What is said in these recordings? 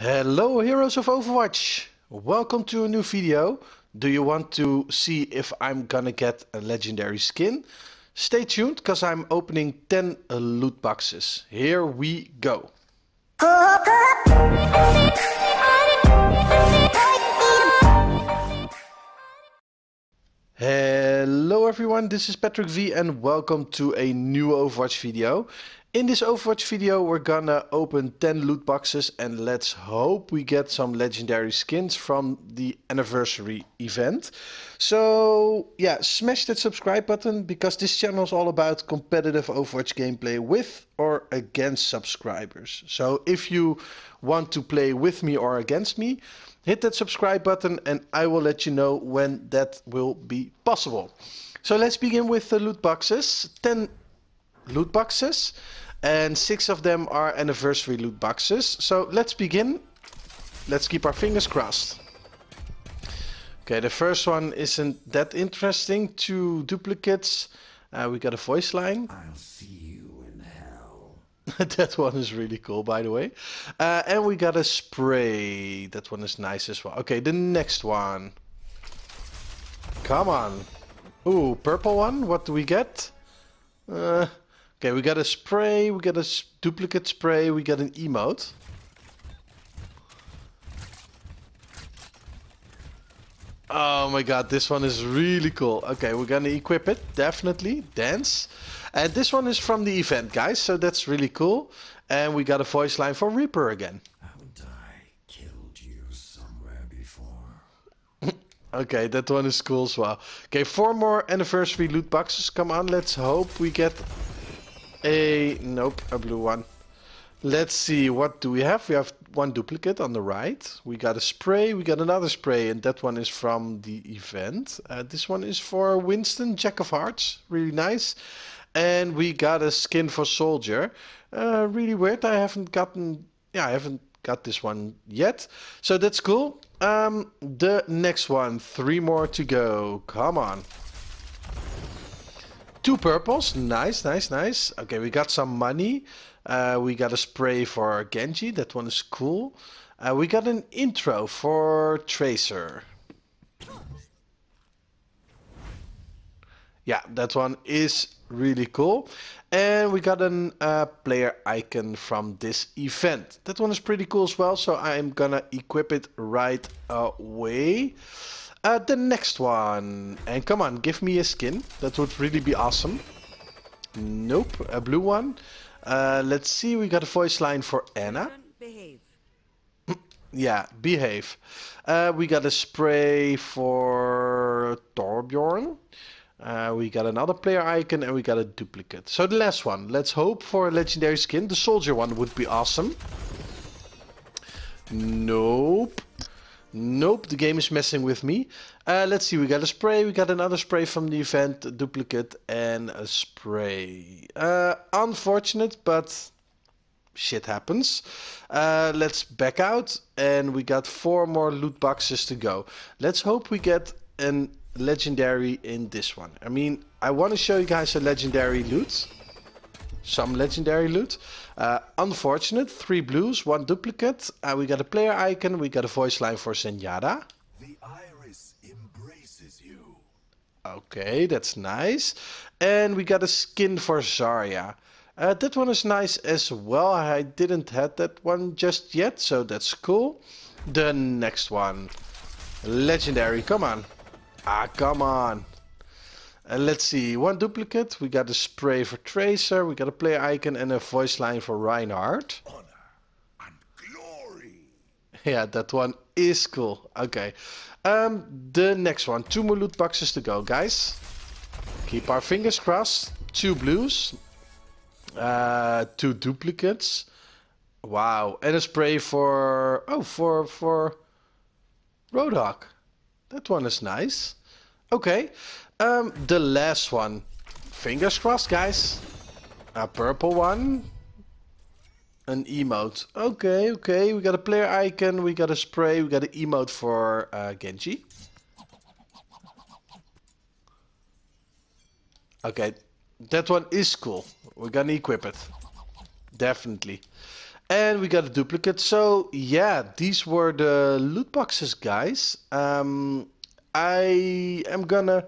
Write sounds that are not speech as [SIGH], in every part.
Hello heroes of Overwatch! Welcome to a new video. Do you want to see if I'm gonna get a legendary skin? Stay tuned because I'm opening 10 uh, loot boxes. Here we go! Hello everyone, this is Patrick V and welcome to a new Overwatch video. In this Overwatch video, we're gonna open 10 loot boxes and let's hope we get some legendary skins from the anniversary event. So yeah, smash that subscribe button because this channel is all about competitive Overwatch gameplay with or against subscribers. So if you want to play with me or against me, hit that subscribe button and I will let you know when that will be possible. So let's begin with the loot boxes. 10 loot boxes and six of them are anniversary loot boxes. So let's begin. Let's keep our fingers crossed. Okay, the first one isn't that interesting. Two duplicates. Uh, we got a voice line. [LAUGHS] I'll see you in hell. [LAUGHS] that one is really cool, by the way. Uh, and we got a spray. That one is nice as well. Okay, the next one. Come on. Ooh, purple one. What do we get? Uh, Okay, we got a spray, we got a duplicate spray, we got an emote. Oh my god, this one is really cool. Okay, we're gonna equip it, definitely. Dance. And this one is from the event, guys, so that's really cool. And we got a voice line for Reaper again. Haven't I killed you somewhere before? [LAUGHS] okay, that one is cool as well. Okay, four more anniversary loot boxes. Come on, let's hope we get a nope, a blue one. Let's see, what do we have? We have one duplicate on the right. We got a spray, we got another spray, and that one is from the event. Uh, this one is for Winston, Jack of Hearts, really nice. And we got a skin for Soldier. Uh, really weird, I haven't gotten, yeah, I haven't got this one yet. So that's cool. Um, the next one, three more to go, come on. Two purples. Nice, nice, nice. Okay, we got some money. Uh, we got a spray for Genji. That one is cool. Uh, we got an intro for Tracer. yeah, that one is really cool. And we got a uh, player icon from this event. That one is pretty cool as well, so I'm gonna equip it right away. Uh, the next one. And come on, give me a skin. That would really be awesome. Nope, a blue one. Uh, let's see, we got a voice line for Anna. [LAUGHS] yeah, behave. Uh, we got a spray for Torbjorn. Uh, we got another player icon and we got a duplicate. So the last one. Let's hope for a legendary skin. The soldier one would be awesome. Nope. Nope, the game is messing with me. Uh, let's see, we got a spray, we got another spray from the event, a duplicate and a spray. Uh, unfortunate, but shit happens. Uh, let's back out and we got four more loot boxes to go. Let's hope we get an legendary in this one. I mean, I want to show you guys a legendary loot. Some legendary loot. Uh, unfortunate, three blues, one duplicate. Uh, we got a player icon, we got a voice line for Senyada. The iris embraces you. Okay, that's nice. And we got a skin for Zarya. Uh, that one is nice as well. I didn't have that one just yet, so that's cool. The next one. Legendary, come on. Ah, come on. And let's see, one duplicate. We got a spray for Tracer. We got a player icon and a voice line for Reinhardt. Honor and glory. [LAUGHS] Yeah, that one is cool. Okay. Um, the next one. Two more loot boxes to go, guys. Keep our fingers crossed. Two blues. Uh, two duplicates. Wow. And a spray for... Oh, for... for... Roadhog. That one is nice. Okay, um, the last one. Fingers crossed, guys. A purple one. An emote. Okay, okay, we got a player icon, we got a spray, we got an emote for uh, Genji. Okay, that one is cool. We're gonna equip it. Definitely. And we got a duplicate. So, yeah, these were the loot boxes, guys. Um, I am gonna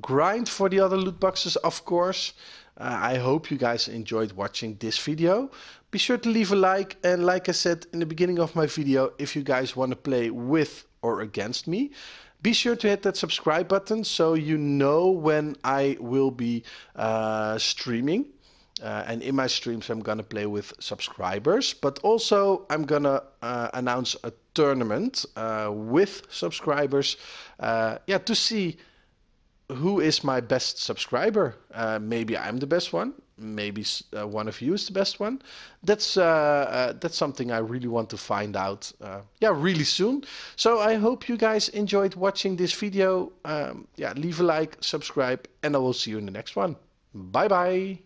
grind for the other loot boxes, of course. Uh, I hope you guys enjoyed watching this video. Be sure to leave a like and like I said in the beginning of my video, if you guys want to play with or against me, be sure to hit that subscribe button so you know when I will be uh, streaming uh, and in my streams, I'm gonna play with subscribers, but also I'm gonna uh, announce a tournament uh, with subscribers. Uh, yeah, to see who is my best subscriber. Uh, maybe I'm the best one. Maybe uh, one of you is the best one. That's that's something I really want to find out. yeah, really soon. So I hope you guys enjoyed watching this video. Um, yeah, leave a like, subscribe, and I will see you in the next one. Bye bye.